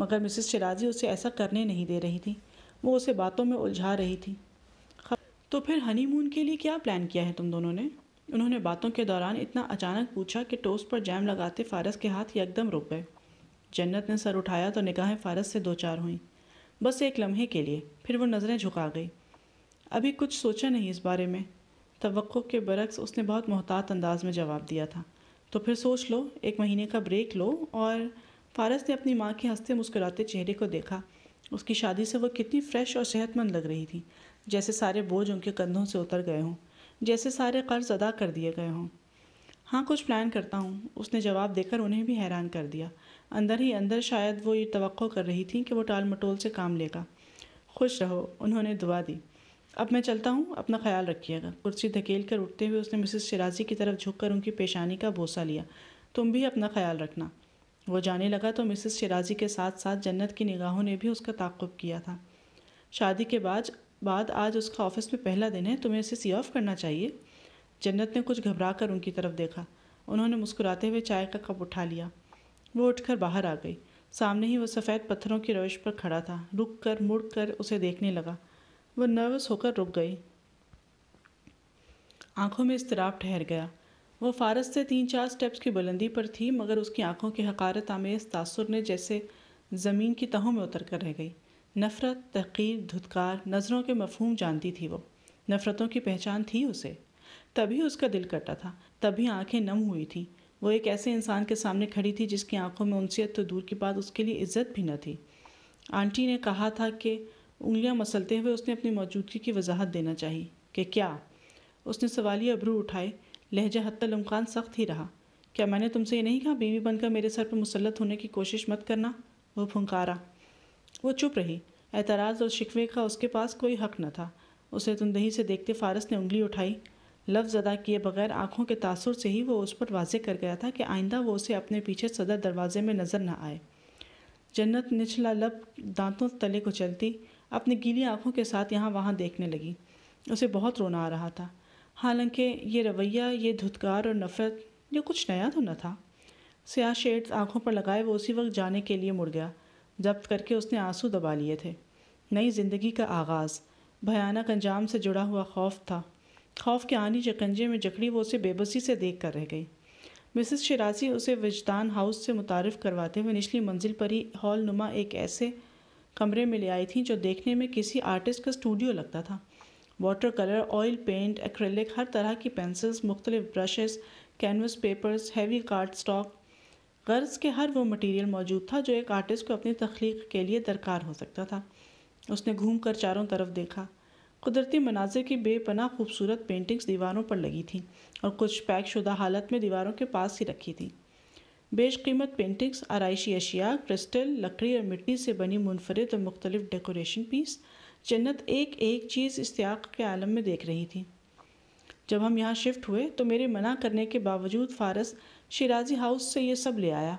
मगर मिसिस शराजी उसे ऐसा करने नहीं दे रही थी वो उसे बातों में उलझा रही थी तो फिर हनीमून के लिए क्या प्लान किया है तुम दोनों ने उन्होंने बातों के दौरान इतना अचानक पूछा कि टोस्ट पर जैम लगाते फारस के हाथ यकदम रुक गए जन्नत ने सर उठाया तो निगाहें फारस से दो चार हुईं बस एक लम्हे के लिए फिर वो नज़रें झुका गई अभी कुछ सोचा नहीं इस बारे में तो के बरक्स उसने बहुत मोहतात अंदाज में जवाब दिया था तो फिर सोच लो एक महीने का ब्रेक लो और फारस ने अपनी माँ के हंसते मुस्कुराते चेहरे को देखा उसकी शादी से वह कितनी फ्रेश और सेहतमंद लग रही थी जैसे सारे बोझ उनके कंधों से उतर गए हों जैसे सारे कर्ज अदा कर दिए गए हों हाँ कुछ प्लान करता हूँ उसने जवाब देकर उन्हें भी हैरान कर दिया अंदर ही अंदर शायद वो ये तो कर रही थी कि वो टाल मटोल से काम लेगा खुश रहो उन्होंने दुआ दी अब मैं चलता हूँ अपना ख्याल रखिएगा कुर्सी धकेल कर उठते हुए उसने मिसेस शिराजी की तरफ कर उनकी पेशानी का बोसा लिया तुम भी अपना ख्याल रखना वो जाने लगा तो मिसेस शिराजी के साथ साथ जन्नत की निगाहों ने भी उसका ताकुब किया था शादी के बाद बाद आज उसका ऑफिस में पहला दिन है तुम्हें इसे सी ऑफ करना चाहिए जन्नत ने कुछ घबरा कर उनकी तरफ देखा उन्होंने मुस्कुराते हुए चाय का कप उठा लिया वो उठकर बाहर आ गई सामने ही वो सफ़ेद पत्थरों की रविश पर खड़ा था रुक कर मुड़ कर उसे देखने लगा वो नर्वस होकर रुक गई आंखों में इसतराब ठहर गया वो फारस से तीन चार स्टेप्स की बुलंदी पर थी मगर उसकी आंखों की हकारत आमेज तासुर ने जैसे ज़मीन की तहों में उतर कर रह गई नफ़रत तहकीर धुतकार नज़रों के मफहूम जानती थी वो नफ़रतों की पहचान थी उसे तभी उसका दिल कटा था तभी आंखें नम हुई थी वो एक ऐसे इंसान के सामने खड़ी थी जिसकी आंखों में उनसीत तो दूर की बात उसके लिए इज्जत भी न थी आंटी ने कहा था कि उंगलियां मसलते हुए उसने अपनी मौजूदगी की वजाहत देना चाहिए कि क्या उसने सवालिया अबरू उठाए लहजा हत्तलमकान सख्त ही रहा क्या मैंने तुमसे ये नहीं कहा बीवी बनकर मेरे सर पर मुसलत होने की कोशिश मत करना वो फुंकारा वो चुप रही एतराज़ और शिकवे का उसके पास कोई हक न था उसे तुंदही से देखते फारस ने उंगली उठाई लफ्ज़ अदा किए बगैर आंखों के तासुर से ही वो उस पर वाजे कर गया था कि आइंदा वो उसे अपने पीछे सदर दरवाजे में नज़र न आए जन्नत निचला लब दांतों तले को चलती अपनी गीली आंखों के साथ यहाँ वहाँ देखने लगी उसे बहुत रोना आ रहा था हालांकि ये रवैया ये धुतकार और नफ़रत ये कुछ नया तो न था सियाह शेड आँखों पर लगाए वो उसी वक्त जाने के लिए मुड़ गया जब्त करके उसने आंसू दबा लिए थे नई जिंदगी का आगाज़ भयानक अंजाम से जुड़ा हुआ खौफ था खौफ के आनी जकंजे में जकड़ी वो उसे बेबसी से देख कर रह गई मिसेस शिराजी उसे विजदान हाउस से मुतारफ़ करवाते हुए निचली मंजिल पर ही हॉल नुमा एक ऐसे कमरे में ले आई थी जो देखने में किसी आर्टिस्ट का स्टूडियो लगता था water colour oil paint acrylic हर तरह की पेंसिल्स मुख्तलिफ brushes canvas papers heavy card stock गर्ज के हर वो मटेरियल मौजूद था जो एक आर्टिस्ट को अपनी तख्लीक के लिए दरकार हो सकता था उसने घूम कर चारों तरफ देखा कुदरती मनाजिर की बेपना खूबसूरत पेंटिंग्स दीवारों पर लगी थीं और कुछ पैकशुदा हालत में दीवारों के पास ही रखी बेश कीमत पेंटिंग्स आरइशी अशिया क्रिस्टल लकड़ी और मिट्टी से बनी मुनफरद और मुख्तलिफ डेकोरेशन पीस जन्नत एक एक चीज़ इस्त्याक के आलम में देख रही थी जब हम यहाँ शिफ्ट हुए तो मेरे मना करने के बावजूद फारस शिराजी हाउस से ये सब ले आया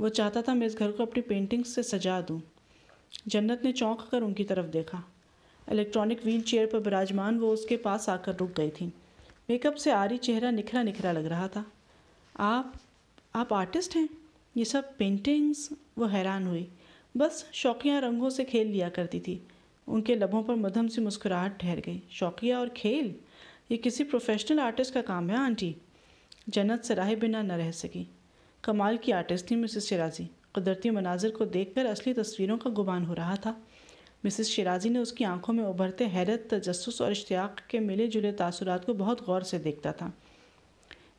वो चाहता था मैं इस घर को अपनी पेंटिंग्स से सजा दूँ जन्नत ने चौंक कर उनकी तरफ देखा इलेक्ट्रॉनिक व्हील चेयर पर विराजमान वो उसके पास आकर रुक गई थी मेकअप से आरी चेहरा निखरा निखरा लग रहा था आप आप आर्टिस्ट हैं ये सब पेंटिंग्स वो हैरान हुई बस शौकिया रंगों से खेल लिया करती थी उनके लबों पर मधम सी मुस्कुराहट ठहर गई शौकिया और खेल ये किसी प्रोफेशनल आर्टिस्ट का काम है आंटी जन्नत से राह बिना न रह सकी कमाल की आर्टिस्ट थी मिसेस शराजी कुदरती मनाजिर को देखकर असली तस्वीरों का गुमान हो रहा था मिसेस शिराजी ने उसकी आंखों में उभरते हैरत तजस और इश्तियाक के मिले जुले तासुरात को बहुत गौर से देखता था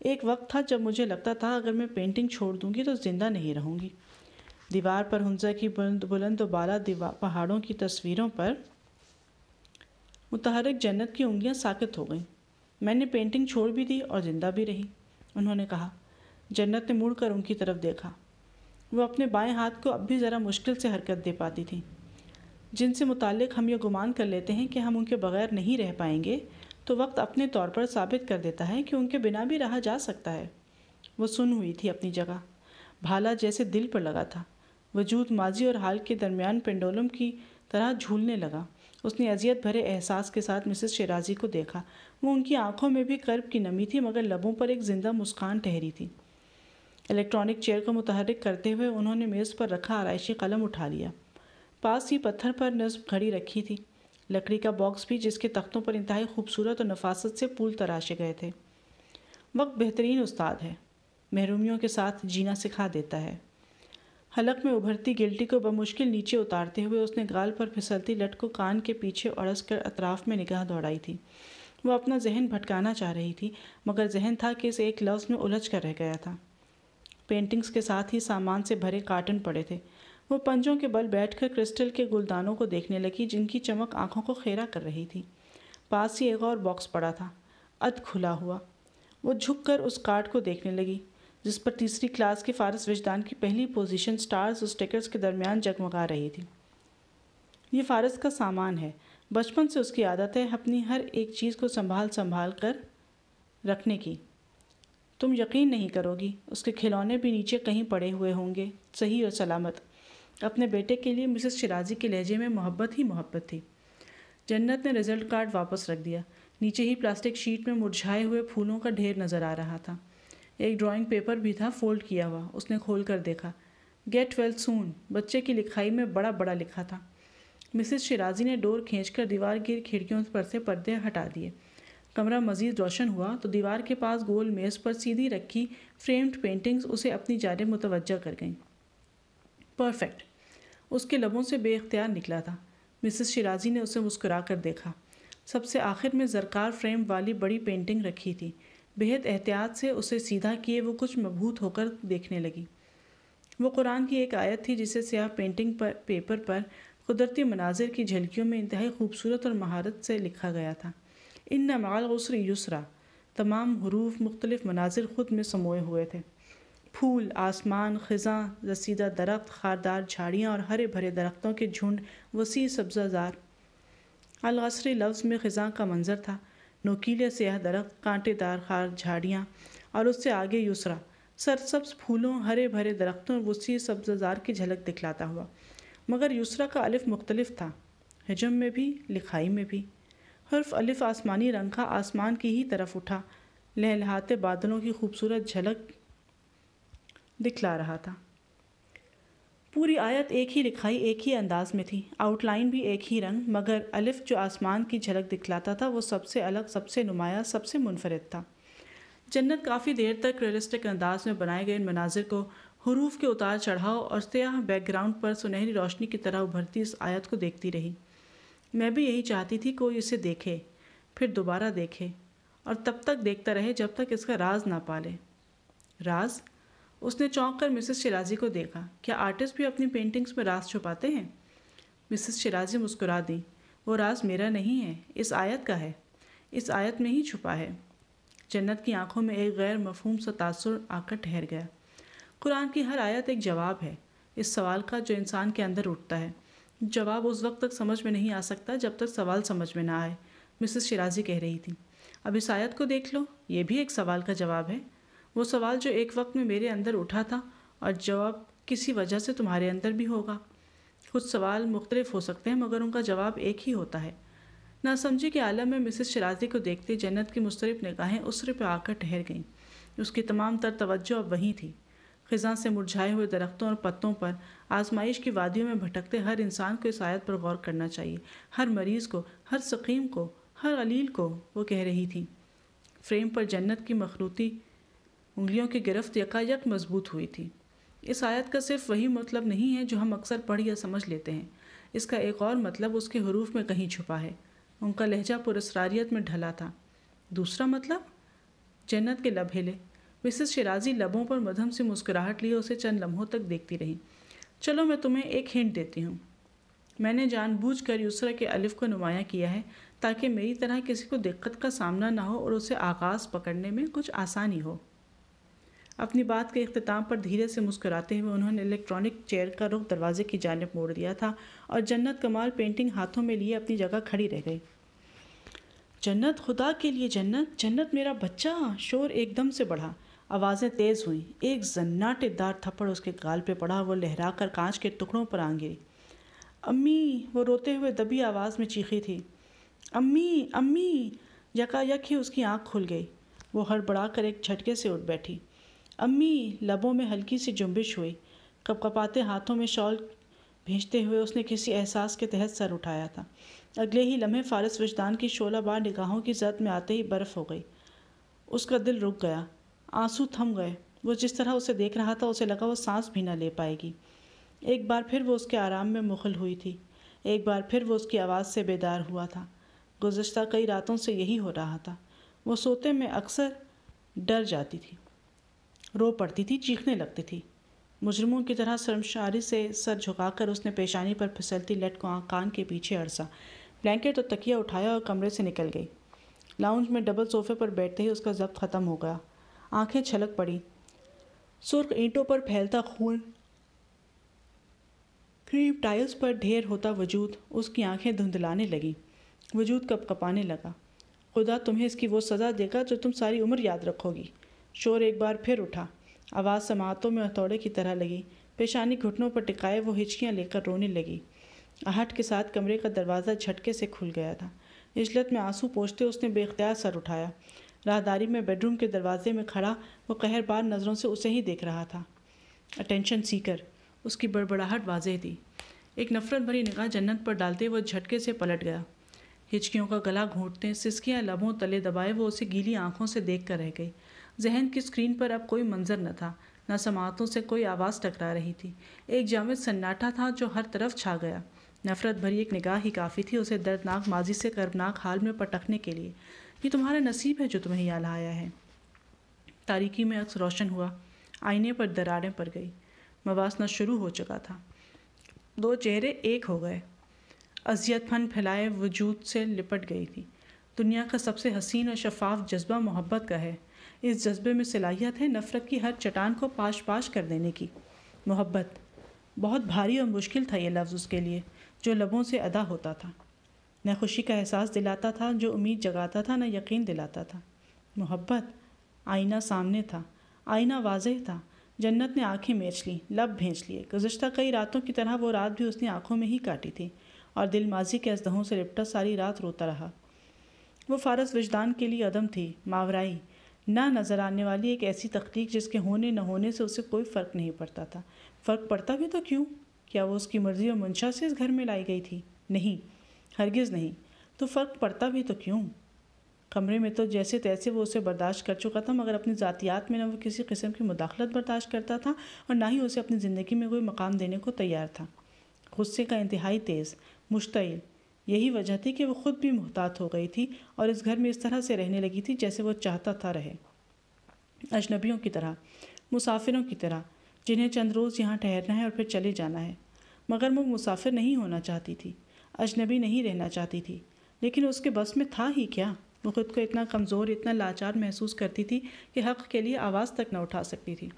एक वक्त था जब मुझे लगता था अगर मैं पेंटिंग छोड़ दूंगी तो ज़िंदा नहीं रहूंगी दीवार पर हंजा की बुलंद बुलंद बाला पहाड़ों की तस्वीरों पर मुतहरक जन्नत की उंगलियां साकित हो गईं मैंने पेंटिंग छोड़ भी दी और ज़िंदा भी रही उन्होंने कहा जन्नत ने मुड़ कर उनकी तरफ देखा वो अपने बाएँ हाथ को अब भी ज़रा मुश्किल से हरकत दे पाती थी जिनसे मुतक़ हम ये गुमान कर लेते हैं कि हम उनके बग़ैर नहीं रह पाएंगे तो वक्त अपने तौर पर साबित कर देता है कि उनके बिना भी रहा जा सकता है वो सुन हुई थी अपनी जगह भाला जैसे दिल पर लगा था वजूद माजी और हाल के दरमियान पेंडोलम की तरह झूलने लगा उसने अजियत भरे एहसास के साथ मिसेस शेराजी को देखा वो उनकी आंखों में भी कर्ब की नमी थी मगर लबों पर एक ज़िंदा मुस्कान ठहरी थी इलेक्ट्रॉनिक चेयर को मुतहरक करते हुए उन्होंने मेज़ पर रखा आरइशी कलम उठा लिया पास ही पत्थर पर नज्म घड़ी रखी थी लकड़ी का बॉक्स भी जिसके तख्तों पर इंतहाई खूबसूरत और नफासत से पुल तराशे गए थे वक्त बेहतरीन उस्ताद है महरूमियों के साथ जीना सिखा देता है हलक में उभरती गिल्टी को बमुश्किल नीचे उतारते हुए उसने गाल पर फिसलती लट को कान के पीछे अड़स कर अतराफ में निगाह दौड़ाई थी वह अपना जहन भटकाना चाह रही थी मगर जहन था कि इस एक लफ्ज़ में उलझ कर रह गया था पेंटिंग्स के साथ ही सामान से भरे कार्टन पड़े थे वो पंजों के बल बैठकर क्रिस्टल के गुलदानों को देखने लगी जिनकी चमक आंखों को खेरा कर रही थी पास ही एक और बॉक्स पड़ा था अध खुला हुआ वो झुककर उस कार्ड को देखने लगी जिस पर तीसरी क्लास के फारस विजदान की पहली पोजीशन स्टार्स और स्टिकर्स के दरमियान जगमगा रही थी ये फारस का सामान है बचपन से उसकी आदत है अपनी हर एक चीज़ को संभाल संभाल कर रखने की तुम यकीन नहीं करोगी उसके खिलौने भी नीचे कहीं पड़े हुए होंगे सही और सलामत अपने बेटे के लिए मिसेस शिराजी के लहजे में मोहब्बत ही मोहब्बत थी जन्नत ने रिजल्ट कार्ड वापस रख दिया नीचे ही प्लास्टिक शीट में मुरझाए हुए फूलों का ढेर नज़र आ रहा था एक ड्राइंग पेपर भी था फोल्ड किया हुआ उसने खोल कर देखा गेट वेल सून बच्चे की लिखाई में बड़ा बड़ा लिखा था मिसेस शिराजी ने डोर खींचकर दीवार की खिड़कियों पर से पर्दे हटा दिए कमरा मजीद रोशन हुआ तो दीवार के पास गोल मेज़ पर सीधी रखी फ्रेम्ड पेंटिंग्स उसे अपनी जानब मुतवजह कर गईं परफेक्ट उसके लबों से बेख्तियार निकला था मिसेस शिराजी ने उसे मुस्करा कर देखा सबसे आखिर में जरकार फ्रेम वाली बड़ी पेंटिंग रखी थी बेहद एहतियात से उसे सीधा किए वो कुछ मबूत होकर देखने लगी वो कुरान की एक आयत थी जिसे स्याह पेंटिंग पर पेपर पर कुदरती मनाजिर की झलकियों में इंतहाई खूबसूरत और महारत से लिखा गया था इन नमाल उसरी युसरा तमाम हरूफ मुख्तलिफ मनाजिर ख़ुद में समोए हुए थे फूल आसमान खजा रसीदा दरख्त खारदार झाड़ियाँ और हरे भरे दरख्तों के झुंड वसी सब्ज़ाजार अलगसरी लफ्ज़ में ख़जा का मंजर था नोकीले सयाह दरख्त कांटेदार खार झाड़ियाँ और उससे आगे यूसरा सरसब्ज फूलों हरे भरे दरख्तों वसी सब्ज़ाजार की झलक दिखलाता हुआ मगर यूसरा का अलिफ मुख्तलिफ था हजम में भी लिखाई में भी हर्फ अलिफ आसमानी रंग का आसमान की ही तरफ उठा लहलहाते बादलों की खूबसूरत झलक दिखला रहा था पूरी आयत एक ही लिखाई एक ही अंदाज में थी आउटलाइन भी एक ही रंग मगर अलिफ जो आसमान की झलक दिखलाता था वो सबसे अलग सबसे नुमाया सबसे मुनफरद था जन्नत काफ़ी देर तक रियलिस्टिक अंदाज में बनाए गए इन मनाजिर को हरूफ के उतार चढ़ाव और सयाह बैकग्राउंड पर सुनहरी रोशनी की तरह उभरती इस आयत को देखती रही मैं भी यही चाहती थी कोई इसे देखे फिर दोबारा देखे और तब तक देखता रहे जब तक इसका राज ना पाले राज उसने चौंक कर मिसेस शिराजी को देखा क्या आर्टिस्ट भी अपनी पेंटिंग्स में राज छुपाते हैं मिसेस शिराजी मुस्कुरा दी वो राज मेरा नहीं है इस आयत का है इस आयत में ही छुपा है जन्नत की आंखों में एक गैर मफहूम सा तासर आकर ठहर गया कुरान की हर आयत एक जवाब है इस सवाल का जो इंसान के अंदर उठता है जवाब उस वक्त तक समझ में नहीं आ सकता जब तक सवाल समझ में ना आए मिसेस शिराजी कह रही थी अब इस आयत को देख लो ये भी एक सवाल का जवाब है वो सवाल जो एक वक्त में मेरे अंदर उठा था और जवाब किसी वजह से तुम्हारे अंदर भी होगा कुछ सवाल मुख्तलिफ हो सकते हैं मगर उनका जवाब एक ही होता है नासमझी के आलम में मिसेस शराजी को देखते जन्नत की मुस्तरफ निगाहें उसरे पर आकर ठहर गईं उसकी तमाम तर तवज्जो अब वहीं थी ख़ज़ा से मुरझाए हुए दरख्तों और पत्तों पर आजमाइश की वादियों में भटकते हर इंसान को इस आयत पर गौर करना चाहिए हर मरीज़ को हर सकीम को हर अलील को वो कह रही थी फ्रेम पर जन्नत की मखलूती उंगलियों की गिरफ्त यकायक मजबूत हुई थी इस आयत का सिर्फ वही मतलब नहीं है जो हम अक्सर पढ़ या समझ लेते हैं इसका एक और मतलब उसके हरूफ में कहीं छुपा है उनका लहजा पुरस्रारियत में ढला था दूसरा मतलब जन्नत के हिले मिसिस शिराजी लबों पर मधम से मुस्कुराहट लिए उसे चंद लम्हों तक देखती रहीं चलो मैं तुम्हें एक हिंट देती हूँ मैंने जानबूझ कर यूसरा के अलिफ को नुमाया किया है ताकि मेरी तरह किसी को दिक्कत का सामना ना हो और उसे आगाज़ पकड़ने में कुछ आसानी हो अपनी बात के अख्ताम पर धीरे से मुस्कराते हुए उन्होंने इलेक्ट्रॉनिक चेयर का रुख दरवाजे की जानब मोड़ दिया था और जन्नत कमाल पेंटिंग हाथों में लिए अपनी जगह खड़ी रह गई जन्नत खुदा के लिए जन्नत जन्नत मेरा बच्चा शोर एकदम से बढ़ा आवाज़ें तेज़ हुईं एक जन्नाटेदार थप्पड़ उसके गाल पे पड़ा वो लहरा कर कांच के टुकड़ों पर आंग अम्मी वो रोते हुए दबी आवाज़ में चीखी थी अम्मी अम्मी यकायक ही उसकी आँख खुल गई वो हड़बड़ा कर एक झटके से उठ बैठी अम्मी लबों में हल्की सी जुम्बिश हुई कपकपाते हाथों में शॉल भेजते हुए उसने किसी एहसास के तहत सर उठाया था अगले ही लम्हे फारस विजदान की शोला बार निगाहों की जद में आते ही बर्फ़ हो गई उसका दिल रुक गया आंसू थम गए वो जिस तरह उसे देख रहा था उसे लगा वो सांस भी ना ले पाएगी एक बार फिर वो उसके आराम में मुखल हुई थी एक बार फिर वो उसकी आवाज़ से बेदार हुआ था गुजशत कई रातों से यही हो रहा था वो सोते में अक्सर डर जाती थी रो पड़ती थी चीखने लगती थी मुजरमों की तरह शर्मशारी से सर झुकाकर उसने पेशानी पर फिसलती लट को कान के पीछे अरसा ब्लैंकेट और तो तकिया उठाया और कमरे से निकल गई लाउंज में डबल सोफे पर बैठते ही उसका जब्त ख़त्म हो गया आंखें छलक पड़ी सुर्ख ईंटों पर फैलता खून क्रीम टाइल्स पर ढेर होता वजूद उसकी आंखें धुंधलाने लगी वजूद कप कपाने लगा खुदा तुम्हें इसकी वो सज़ा देगा जो तुम सारी उम्र याद रखोगी शोर एक बार फिर उठा आवाज़ समातों में हथौड़े की तरह लगी पेशानी घुटनों पर टिकाए वो हिचकियाँ लेकर रोने लगी आहट के साथ कमरे का दरवाज़ा झटके से खुल गया था इजलत में आंसू पोछते उसने बेख्तियार सर उठाया राहदारी में बेडरूम के दरवाजे में खड़ा वो बार नज़रों से उसे ही देख रहा था अटेंशन सीकर उसकी बड़बड़ाहट वाजह थी एक नफरत भरी निगाह जन्नत पर डालते वह झटके से पलट गया हिचकियों का गला घोंटते सिसकियाँ लबों तले दबाए वो उसे गीली आंखों से देख कर रह गई जहन की स्क्रीन पर अब कोई मंजर न था न समातों से कोई आवाज़ टकरा रही थी एक जाम सन्नाटा था जो हर तरफ छा गया नफरत भरी एक निगाह ही काफ़ी थी उसे दर्दनाक माजी से कर्मनाक हाल में पटकने के लिए ये तुम्हारा नसीब है जो तुम्हें यहाँ लाया है तारीकी में अक्स रोशन हुआ आईने पर दरारें पड़ गई मवासना शुरू हो चुका था दो चेहरे एक हो गए अजियत फन फैलाए वजूद से लिपट गई थी दुनिया का सबसे हसीन और शफाफ जज्बा मोहब्बत का है इस जज्बे में सलाहियत है नफ़रत की हर चटान को पाश पाश कर देने की मोहब्बत बहुत भारी और मुश्किल था यह लफ्ज़ उसके लिए जो लबों से अदा होता था न खुशी का एहसास दिलाता था जो उम्मीद जगाता था न यकीन दिलाता था मोहब्बत आईना सामने था आईना वाजह था जन्नत ने आंखें मेच लीं लब भेज लिए गुजशत कई रातों की तरह वो रात भी उसने आंखों में ही काटी थी और दिल माजी के असदहों से लिपटा सारी रात रोता रहा वो फारस वजदान के लिए अदम थी मावराई ना नज़र आने वाली एक ऐसी तख्लीक जिसके होने न होने से उसे कोई फ़र्क नहीं पड़ता था फ़र्क पड़ता भी तो क्यों क्या वो उसकी मर्ज़ी और मंशा से इस घर में लाई गई थी नहीं हरगिज़ नहीं तो फ़र्क पड़ता भी तो क्यों कमरे में तो जैसे तैसे वो उसे बर्दाश्त कर चुका था मगर अपनी ज़ातियात में ना वो किसी किस्म की मुदाखलत बर्दाश्त करता था और ना ही उसे अपनी ज़िंदगी में कोई मकाम देने को तैयार था गुस्से का इंतहाई तेज़ मुश्तिल यही वजह थी कि वो खुद भी मोहतात हो गई थी और इस घर में इस तरह से रहने लगी थी जैसे वो चाहता था रहे अजनबियों की तरह मुसाफिरों की तरह जिन्हें चंद रोज़ यहाँ ठहरना है और फिर चले जाना है मगर वो मुसाफिर नहीं होना चाहती थी अजनबी नहीं रहना चाहती थी लेकिन उसके बस में था ही क्या वो खुद को इतना कमज़ोर इतना लाचार महसूस करती थी कि हक़ के लिए आवाज़ तक न उठा सकती थी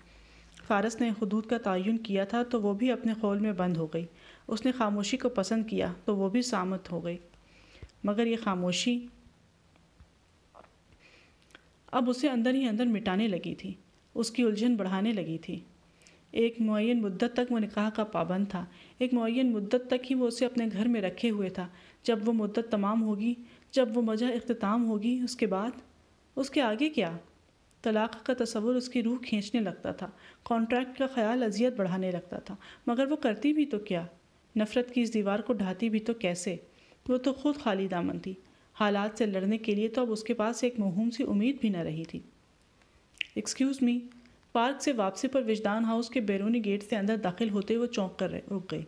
फारस ने हदूद का तयन किया था तो वो भी अपने खोल में बंद हो गई उसने खामोशी को पसंद किया तो वो भी सामत हो गई मगर ये खामोशी अब उसे अंदर ही अंदर मिटाने लगी थी उसकी उलझन बढ़ाने लगी थी एक मुन मुद्दत तक वह निकाह का पाबंद था एक मुन मुद्दत तक ही वो उसे अपने घर में रखे हुए था जब वो मुद्दत तमाम होगी जब वो मज़ा अख्ताम होगी उसके बाद उसके आगे क्या तलाक़ का तस्वुर उसकी रूह खींचने लगता था कॉन्ट्रैक्ट का ख्याल अजियत बढ़ाने लगता था मगर वो करती भी तो क्या नफ़रत की इस दीवार को ढाती भी तो कैसे वो तो खुद खाली दामन थी हालात से लड़ने के लिए तो अब उसके पास एक महूम सी उम्मीद भी न रही थी एक्सक्यूज़ मी पार्क से वापसी पर विजदान हाउस के बैरूनी गेट से अंदर दाखिल होते वो चौंक कर रुक गई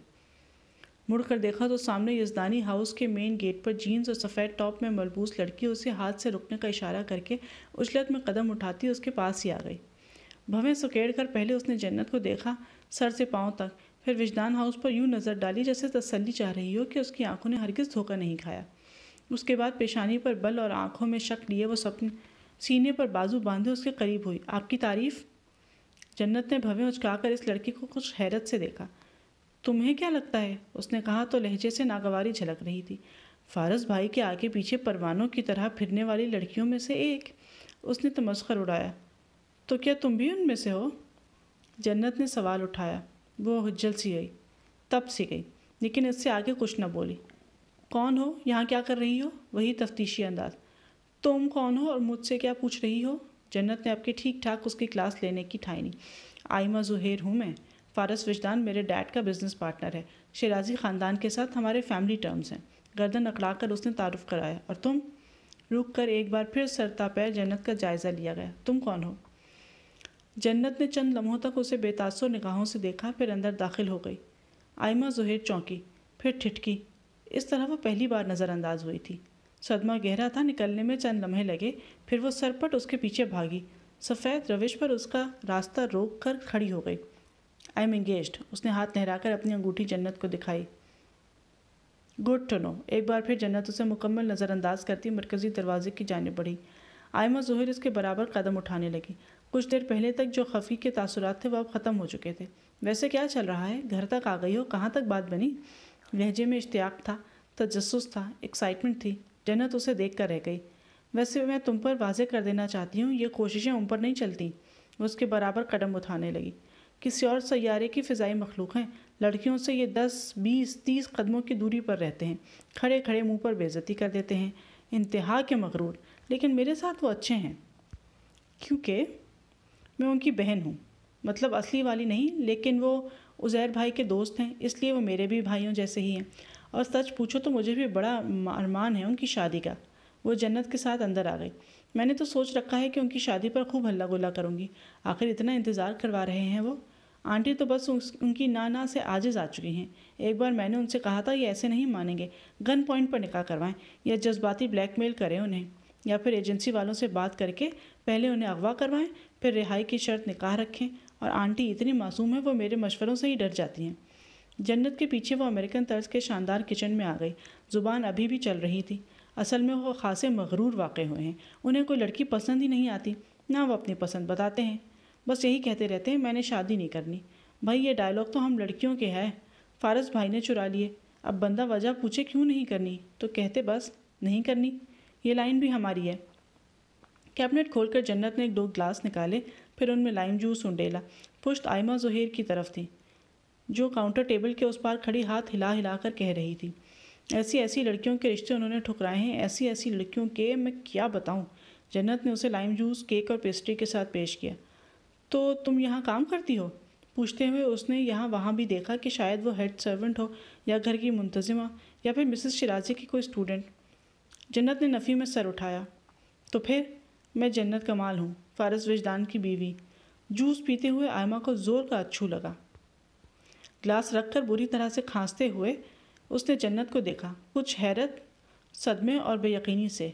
मुड़कर देखा तो सामने यजदानी हाउस के मेन गेट पर जीन्स और सफ़ेद टॉप में मलबूस लड़की उसे हाथ से रुकने का इशारा करके उछलत में कदम उठाती उसके पास ही आ गई भवें सुकेड़ कर पहले उसने जन्नत को देखा सर से पाँव तक फिर विजदान हाउस पर यूं नज़र डाली जैसे तसल्ली चाह रही हो कि उसकी आंखों ने हरगिज़ धोखा नहीं खाया उसके बाद पेशानी पर बल और आंखों में शक लिए वो सपन सीने पर बाजू बांधे उसके करीब हुई आपकी तारीफ जन्नत ने भवें उचकाकर इस लड़की को कुछ हैरत से देखा तुम्हें क्या लगता है उसने कहा तो लहजे से नागवारी झलक रही थी फारस भाई के आगे पीछे परवानों की तरह फिरने वाली लड़कियों में से एक उसने तमस्कर उड़ाया तो क्या तुम भी उनमें से हो जन्नत ने सवाल उठाया वो हजल सी गई तब सी गई लेकिन इससे आगे कुछ न बोली कौन हो यहाँ क्या कर रही हो वही तफ्तीशी अंदाज तुम कौन हो और मुझसे क्या पूछ रही हो जन्नत ने आपके ठीक ठाक उसकी क्लास लेने की ठानी आयमा जुहेर हूँ मैं फारस विजदान मेरे डैड का बिजनेस पार्टनर है शराजी ख़ानदान के साथ हमारे फैमिली टर्म्स हैं गर्दन अकड़ा कर उसने तारुफ कराया और तुम रुक कर एक बार फिर सरता पैर जन्नत का जायज़ा लिया गया तुम कौन हो जन्नत ने चंद लम्हों तक उसे बेतासो निगाहों से देखा फिर अंदर दाखिल हो गई आयमा जहेर चौंकी फिर ठिठकी इस तरह वह पहली बार नज़रअंदाज हुई थी सदमा गहरा था निकलने में चंद लम्हे लगे फिर वह सरपट उसके पीछे भागी सफ़ेद रविश पर उसका रास्ता रोक कर खड़ी हो गई आई एम एंगेज उसने हाथ लहराकर अपनी अंगूठी जन्नत को दिखाई गुड टू नो एक बार फिर जन्नत उसे मुकम्मल नज़रअंदाज करती मरकज़ी दरवाजे की जानब बढ़ी आयमा जहर इसके बराबर कदम उठाने लगी कुछ देर पहले तक जो खफी के तासुरात थे वह अब ख़त्म हो चुके थे वैसे क्या चल रहा है घर तक आ गई हो कहाँ तक बात बनी लहजे में इश्तियाक था तजस्स था एक्साइटमेंट थी जन्नत उसे देख कर रह गई वैसे मैं तुम पर वाजे कर देना चाहती हूँ ये कोशिशें उन पर नहीं चलती उसके बराबर कदम उठाने लगी किसी और सैारे की फ़िज़ाई मखलूक हैं लड़कियों से ये दस बीस तीस कदमों की दूरी पर रहते हैं खड़े खड़े मुंह पर बेज़ती कर देते हैं इंतहा के मगरूर लेकिन मेरे साथ वो अच्छे हैं क्योंकि मैं उनकी बहन हूँ मतलब असली वाली नहीं लेकिन वो उज़ैर भाई के दोस्त हैं इसलिए वो मेरे भी भाइयों जैसे ही हैं और सच पूछो तो मुझे भी बड़ा अरमान है उनकी शादी का वो जन्नत के साथ अंदर आ गई मैंने तो सोच रखा है कि उनकी शादी पर खूब हल्ला गुल्ला करूँगी आखिर इतना इंतज़ार करवा रहे हैं वो आंटी तो बस उनकी नाना से आजिज आ चुकी हैं एक बार मैंने उनसे कहा था ये ऐसे नहीं मानेंगे गन पॉइंट पर निकाह करवाएं या जज्बाती ब्लैकमेल करें उन्हें या फिर एजेंसी वालों से बात करके पहले उन्हें अगवा करवाएं फिर रिहाई की शर्त निकाह रखें और आंटी इतनी मासूम है वो मेरे मशवरों से ही डर जाती हैं जन्नत के पीछे वो अमेरिकन तर्ज के शानदार किचन में आ गई ज़ुबान अभी भी चल रही थी असल में वो खासे मगरूर वाक़ हुए हैं उन्हें कोई लड़की पसंद ही नहीं आती ना वो अपनी पसंद बताते हैं बस यही कहते रहते हैं मैंने शादी नहीं करनी भाई ये डायलॉग तो हम लड़कियों के है फारस भाई ने चुरा लिए अब बंदा वजह पूछे क्यों नहीं करनी तो कहते बस नहीं करनी ये लाइन भी हमारी है कैबिनेट खोलकर जन्नत ने एक दो ग्लास निकाले फिर उनमें लाइम जूस उंडेला पुश्त आयमा जहेर की तरफ थी जो काउंटर टेबल के उस पार खड़ी हाथ हिला हिला कर कह रही थी ऐसी ऐसी लड़कियों के रिश्ते उन्होंने ठुकराए हैं ऐसी ऐसी लड़कियों के मैं क्या बताऊँ जन्नत ने उसे लाइम जूस केक और पेस्ट्री के साथ पेश किया तो तुम यहाँ काम करती हो पूछते हुए उसने यहाँ वहाँ भी देखा कि शायद वो हेड सर्वेंट हो या घर की मुंतजिमा या फिर मिसेस शिराजी की कोई स्टूडेंट जन्नत ने नफ़ी में सर उठाया तो फिर मैं जन्नत कमाल हूँ फारस वजदान की बीवी जूस पीते हुए आयमा को ज़ोर का अच्छू लगा ग्लास रखकर बुरी तरह से खांसते हुए उसने जन्नत को देखा कुछ हैरत सदमे और बेयकीनी से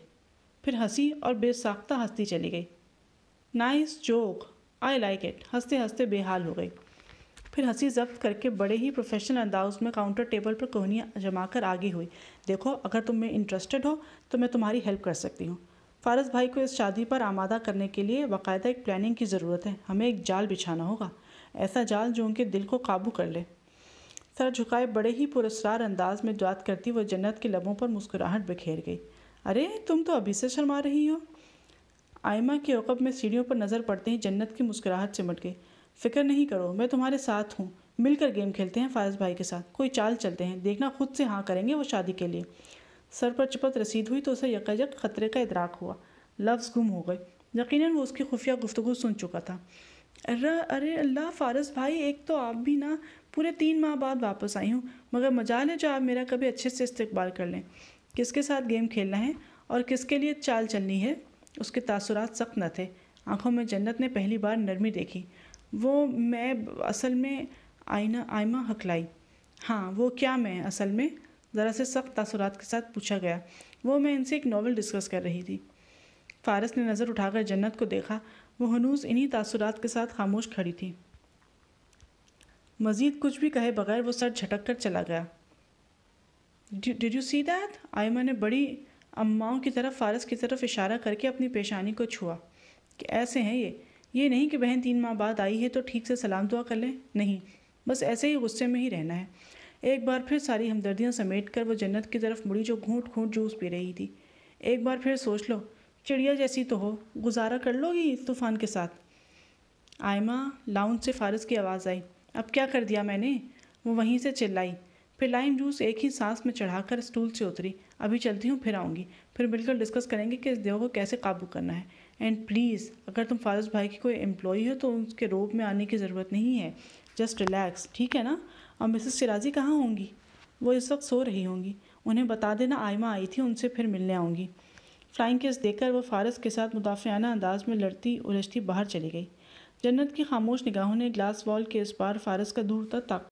फिर हंसी और बेसाख्ता हंसती चली गई nice joke I like it हंसते हंसते बेहाल हो गई फिर हंसी जब्त करके बड़े ही प्रोफेशनल अंदाज में काउंटर टेबल पर कोहनियाँ जमा कर आगे हुई देखो अगर तुम में इंटरेस्टेड हो तो मैं तुम्हारी हेल्प कर सकती हूँ फारस भाई को इस शादी पर आमादा करने के लिए बाकायदा एक प्लानिंग की ज़रूरत है हमें एक जाल बिछाना होगा ऐसा जाल जो उनके दिल को काबू कर ले सर झुकाए बड़े ही पुरस्कार अंदाज में दुआत करती वो जन्नत के लबों पर मुस्कुराहट बिखेर गई अरे तुम तो अभी से शर्मा रही हो आयमा के अकब में सीढ़ियों पर नज़र पड़ते ही जन्नत की मुस्कुराहट सिमट गई फिक्र नहीं करो मैं तुम्हारे साथ हूँ मिलकर गेम खेलते हैं फारस भाई के साथ कोई चाल चलते हैं देखना खुद से हाँ करेंगे वो शादी के लिए सर पर चपत रसीद हुई तो उसे यकजक खतरे का इदराक हुआ लफ्ज़ गुम हो गए यकीनन वो उसकी खुफिया गुफ्तु सुन चुका था अर्रा अरे अल्लाह फारस भाई एक तो आप भी ना पूरे तीन माह बाद वापस आई हूँ मगर मजाल है जो आप मेरा कभी अच्छे से इस्तबाल कर लें किसके साथ गेम खेलना है और किसके लिए चाल चलनी है उसके तासर सख्त न थे आंखों में जन्नत ने पहली बार नरमी देखी वो मैं असल में आईना आयमा हकलाई हाँ वो क्या मैं असल में ज़रा से सख्त तासुरात के साथ पूछा गया वो मैं इनसे एक नावल डिस्कस कर रही थी फारस ने नज़र उठाकर जन्नत को देखा वो हनूस इन्हीं तासुरात के साथ खामोश खड़ी थी मज़ीद कुछ भी कहे बगैर वो सर झटक कर चला गया did you see that Ayma ने बड़ी अम्माओं की तरफ फारस की तरफ इशारा करके अपनी पेशानी को छुआ कि ऐसे हैं ये ये नहीं कि बहन तीन माह बाद आई है तो ठीक से सलाम दुआ कर लें नहीं बस ऐसे ही गुस्से में ही रहना है एक बार फिर सारी हमदर्दियाँ समेट कर वो जन्नत की तरफ मुड़ी जो घूट घूट जूस पी रही थी एक बार फिर सोच लो चिड़िया जैसी तो हो गुजारा कर लोगी इस तूफ़ान के साथ आयमा लाउन से फारस की आवाज़ आई अब क्या कर दिया मैंने वो वहीं से चिल्लाई फिर लाइम जूस एक ही सांस में चढ़ाकर स्टूल से उतरी अभी चलती हूँ फिर आऊँगी फिर मिलकर डिस्कस करेंगे कि इस देव को कैसे काबू करना है एंड प्लीज़ अगर तुम फारस भाई की कोई एम्प्लॉई हो तो उसके रोब में आने की ज़रूरत नहीं है जस्ट रिलैक्स ठीक है ना और मिसेस शिराजी कहाँ होंगी वो इस वक्त सो रही होंगी उन्हें बता देना आयमा आई थी उनसे फिर मिलने आऊँगी फ्लाइंग केस देखकर वो फारस के साथ मुदाफ़ियाना अंदाज में लड़ती उलझती बाहर चली गई जन्नत की खामोश निगाहों ने ग्लास वॉल के इस पार फारस का दूर तक